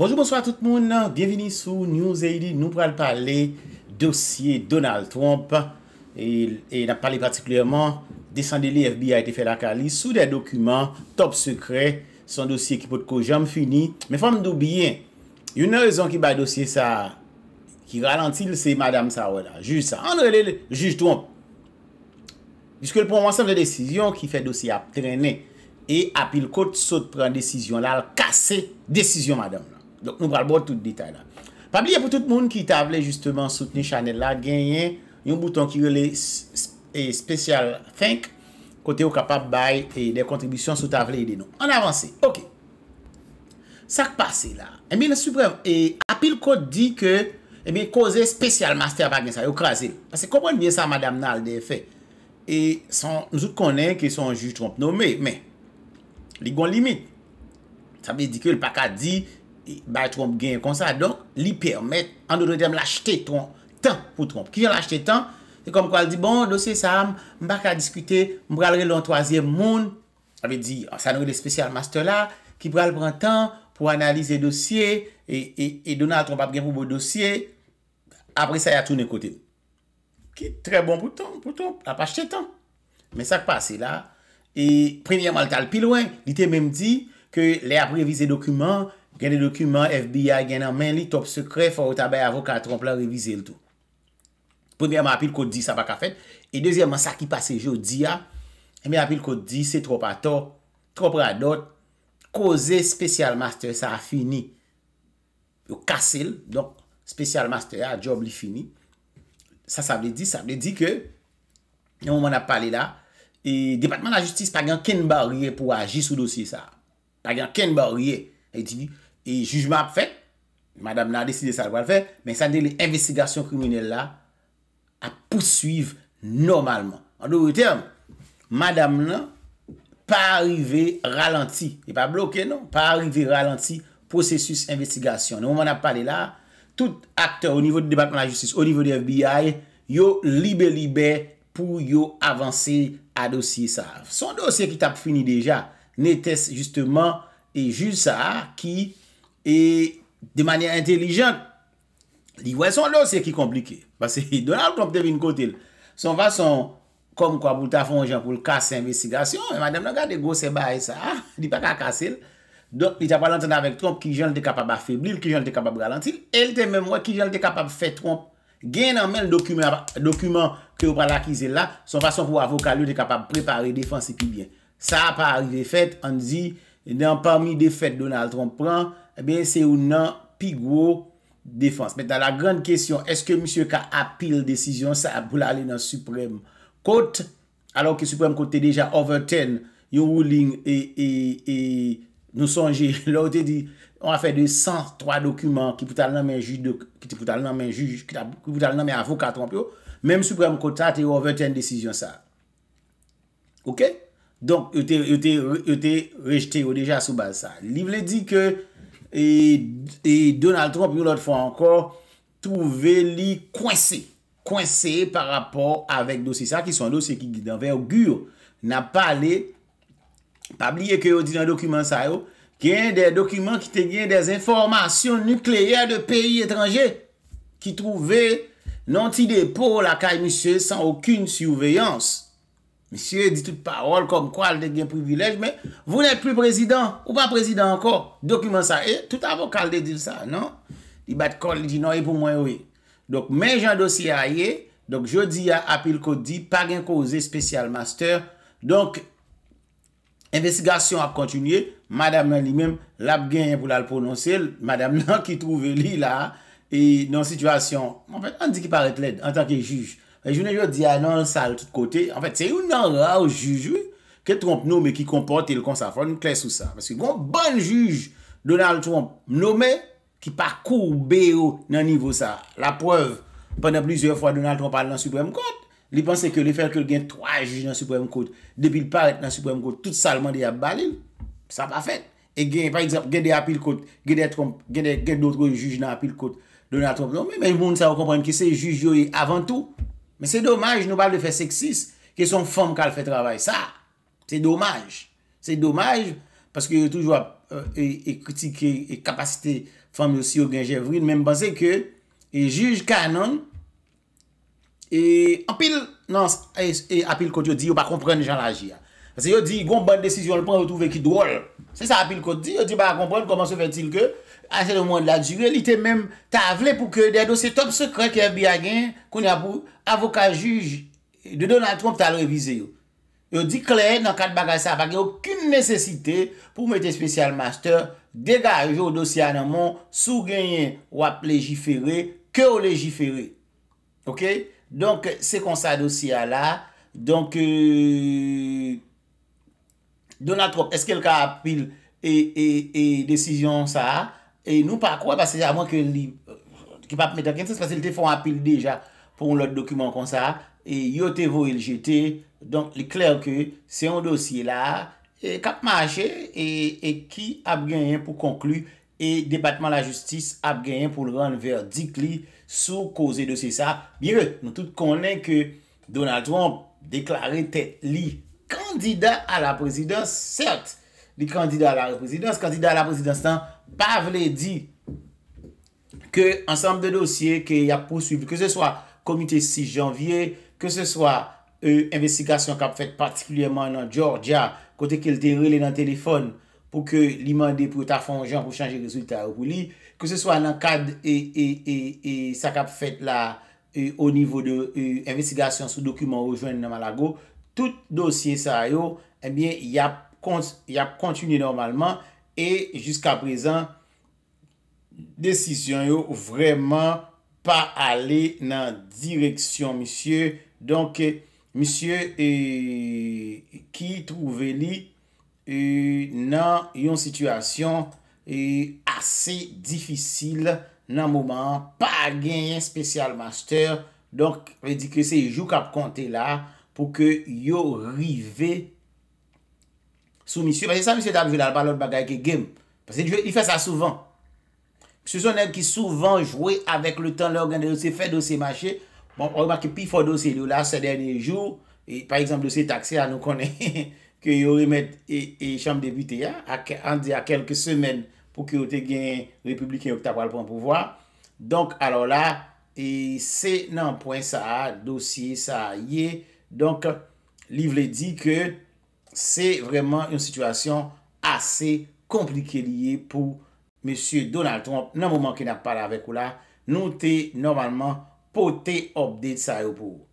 Bonjour, bonsoir tout moun, bienveni sou News ID, nou pral pale dosye Donald Trump e na pale patiklèman, desande li FBI te fè la Kali sou de dokumen, top sekre, son dosye ki pot ko jom fini men fòm do bie, yonè rezon ki bay dosye sa, ki ralantil se Madame Sao la, juj sa, anre le, juj Trump jiske l pou ansem de desisyon ki fè dosye ap trene, e apil kote sot pren desisyon la, l kase desisyon Madame la Donk nou pral bote tout detay la. Pabli ya pou tout moun ki table justement soutenu chanel la genyen, yon bouton ki rele spesyal fank, kote yo kapap baye de kontribisyon sou table ide nou. An avansi, ok. Sak pase la, apil kote di ke, e mi koze spesyal master bagen sa yo krasi. Pase komon nye sa madame nal de fe. E nou zout konen ki son juj tromp nou me, men, li gwan limit. Sa bi di ke l pakat di, ba tromp gen kon sa, donk, li permet, an do tromp gen lachete ton tan pou tromp. Ki jan lachete tan, se kom kwa al di, bon, dosye sa am, m baka diskute, m pral re lon toazye moun, ave di, san ou de spesyal mastela, ki pral pran tan, pou analize dosye, e donan a tromp ap gen pou bo dosye, apre sa ya toune kote. Ki tre bon pou ton, pou ton, la pa achete tan. Men sa kwa ase la, e premièman tal pilouen, li te menm di, ke le apre vize dokumen, gen de dokumen FBI gen nan men li top sekre, fwa ou tabe avokatron plan revize l to. Premièman apil kote di sa bak a fèt, e dezièman sa ki pase jo di ya, eme apil kote di, se trop a top, trop a dot, koze special master sa a fini, yo kase l, donk, special master a, job li fini. Sa sa vle di, sa vle di ke, yon moun ap pale la, e Depatman la Justis pa gen ken barye pou agi sou dosye sa, pa gen ken barye, E jujman ap fè, madame nan a deside sa lwa ap fè, men san de lè investigasyon kriminelle la, ap pousuive normalman. An nou ou term, madame nan, pa arrive ralenti, e pa bloke nan, pa arrive ralenti, prosesus investigasyon. Nou man ap pale la, tout akteur ou nivou de debatman la justice, ou nivou de FBI, yo libe libe pou yo avanse a dosye sa. Son dosye ki tap fini deja, netes justement e ju sa ki e de manye entelijent di wè son lò se ki komplike basè Donald Trump te vin kote l son fason kom kwa bouta fon jan pou l kase investigasyon e madèm lò gade gò se baye sa di pa kase l donk li ta palantan avèk tromp ki jen l te kapab a feblil ki jen l te kapab galantil el te mèm wè ki jen l te kapab fè tromp gen an men l dokumen ki w pral akize l la son fason pou avokalou te kapab prepare defansi pi bien sa pa arrive fèt an di Et dans parmi des fêtes Donald Trump prend, eh ben, c'est ou nan pigou défense. Met dans la grande question, est-ce que Monsieur K. a pile décision, ça a boulalé dans Supreme Court, alors que Supreme Court, t'es déjà over ten, you're ruling, et nous songez, là, on te dit, on va faire de cent trois documents qui pou t'allè nommer juge, qui pou t'allè nommer avocat Trump, même Supreme Court a t'est over ten décision, ça. Ok? Donk, yo te rejte yo deja sou balsa. Li vle di ke, e Donald Trump yo lot fwa ankor, trouve li kwense, kwense par rapport avek dosi sa, ki son dosi ki dan vergu, na pale, pabliye ke yo di nan dokumen sa yo, gen de dokumen ki te gen de informasyon nukleer de peyi etranje, ki trouve nanti depo la kay misye san akoun souveyans, Monsye di tout parol kom kwa al de gen privilej, men, vou net pli prezident ou pa prezident anko, dokumen sa e, tout avokal de dir sa, non? Di bat kol, di nou e pou mwen we. Donk men jan dosye a ye, donk jodi apil ko di, pa gen ko ze spesyal master, donk investigasyon ap kontinye, madame nan li mem, lap gen yon pou la l prononse, madame nan ki trouve li la, e non situasyon, an di ki paret led, an tanke juj, jounen yo di a ah nan sal tout kote en fèt, se yon nan ra ou jujou ke tromp noume ki kompote le konsafon kles sou sa, pèske yon ban juj Donald Trump noume ki pakou beyo nan nivou sa la preuve, pwende blizye fwa Donald Trump ale nan Supreme Court li pwense ke li fèl ke gen 3 jujou nan Supreme Court depil paret nan Supreme Court tout salman de ya balil, sa pa fèt e gen, par exemple, gen de Apilcote gen de Trump, gen de gen doutro jujou nan Apilcote Donald Trump noume, men moun sa wakomprèm ki se jujou yo avan tou Euh, non, Men se dommaj nou bal de fe seksis ke son fom kal fe travay sa. Se dommaj. Se dommaj paske toujwa e kritike e kapasite fom yo si yo genjevri. Men mpase ke e juj kanon. E apil kont yo di yo pa kompren jan laji ya. Se yo di yon bon desisyon lpon yo touve ki drol. Se sa apil kont di yo di yo pa kompren koman se ven til ke. anse ah, le moun de la djure, li te menm ta avle pou ke de dosye top sekre ke bi agen kon ya pou avoka juj de Donald Trump tal revize yo. Yo di kler nan kat bagaj sa, fak yon kine nesesite pou mette special master, degaje ou dosye anamon sou genyen wap lejifere, ke ou lejifere. Ok, donk se kon sa dosye la, donk euh, Donald Trump eske l ka apil e desisyon sa a, E nou pa kwa, pa se yavon ke li, ki pa pmeta kwen se spasilite fon apil deja pou lout dokumen kon sa, e yote vo il jete, donk li kler ke, se yon dosye la, kap mache, e ki ap genyen pou konklu, e debatman la justis ap genyen pou lwen ver dik li, sou koze dosye sa. Bire, nou tout konen ke Donald Trump deklare te li kandida a la prezidans, cert, li kandida a la prezidans, kandida a la prezidans tan, Pa vle di ke ansamb de dosye ke y ap posibli, ke se swa komite 6 janvye, ke se swa euh, investikasyon kap fet partikulyeman nan Georgia, kote ke lte rele nan telefon pou ke li mande pou ta fonjan pou chanje rezultat ou pou li, ke se swa nan kad e, e, e, e sa kap fet la o nivou de investikasyon sou dokumen ou jwen nan Malago tout dosye sa yo e eh bie y ap kontinye normalman E, jiska prezan, desisyon yo vreman pa ale nan direksyon, monsye. Donk, monsye ki euh, trouve li euh, nan yon situasyon euh, ase difisil nan mouman. Pa gen yon spesyal master. Donk, ve dike se yon jou kap kante la pou ke yo rive yon. sou misye, pa se sa misye tabi jwe dal balot bagay ke gem, pa se jwe, i fe sa souvan, se sonen ki souvan jwe avek le tan lè, ou gen de se fe dosye mache, bon, ou baki pi fo dosye lè, se derne jou, par exemple, dosye takse a nou konen, ke yore met, e chanm debute ya, a ke andi a kelke semen, pou ki o te gen Republiken Octavo alpon pouvoi, donk, alor la, e se nan pwen sa dosye, sa ye, donk, liv le di ke Se vreman yon situasyon ase komplike liye pou monsye Donald Trump nan mouman ki na pala avek ou la, nou te normalman pou te obde sa yo pou ou.